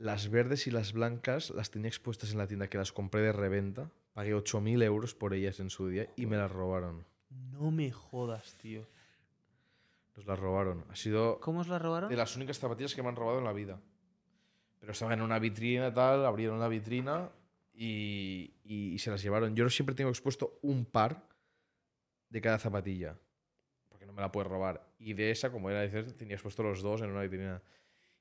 Las verdes y las blancas las tenía expuestas en la tienda que las compré de reventa. Pagué 8.000 euros por ellas en su día y me las robaron. No me jodas, tío. Nos las robaron. Ha sido. ¿Cómo os las robaron? De las únicas zapatillas que me han robado en la vida. Pero estaban en una vitrina tal, abrieron la vitrina y, se las llevaron. Yo siempre tengo expuesto un par de cada zapatilla. Porque no me la puedes robar. Y de esa, como era de tenía expuesto los dos en una vitrina.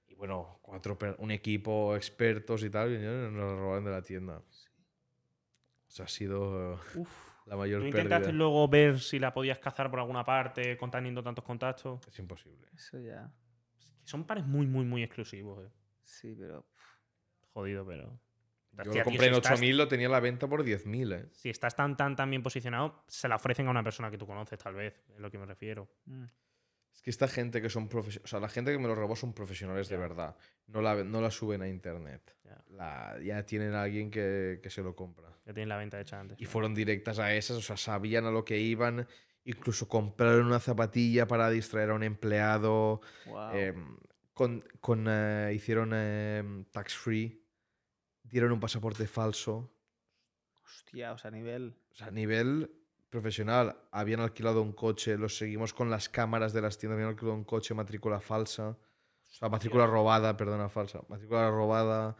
Y bueno, cuatro un equipo, expertos y tal, y y nos robaron de la tienda. O sea, ha sido la mayor ¿tú intentaste luego ver si la podías cazar por alguna parte, contando tantos contactos? Es imposible. Eso ya. Son pares muy, muy, muy exclusivos. Eh. Sí, pero. Jodido, pero. Yo compré en 8.000, lo tenía a la venta por 10.000. ¿eh? Si estás tan, tan, tan bien posicionado, se la ofrecen a una persona que tú conoces, tal vez, es lo que me refiero. Mm. Es que esta gente que son profesionales, o sea, la gente que me lo robó son profesionales de verdad. No la, no la suben a internet. ya tienen a alguien que, se lo compra. Ya tienen la venta hecha antes. Y fueron directas a esas, o sea, sabían a lo que iban. Incluso compraron una zapatilla para distraer a un empleado. Em, con, eh, hicieron em, tax free. Dieron un pasaporte falso. Hostia, o sea, a nivel. O sea, a nivel profesional, habían alquilado un coche, los seguimos con las cámaras de las tiendas, habían alquilado un coche, matrícula falsa, o sea, matrícula robada, perdona, falsa, matrícula robada.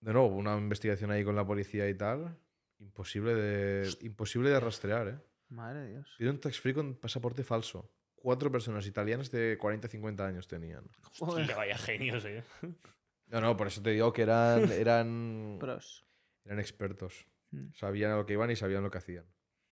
De nuevo, una investigación ahí con la policía y tal, imposible de, imposible de rastrear, ¿eh? Madre de Dios. un tax free con pasaporte falso. Cuatro personas italianas de 40 50 años tenían. vaya genios, ¿eh? No, no, por eso te digo que eran. Eran, eran expertos. Mm. Sabían a lo que iban y sabían lo que hacían.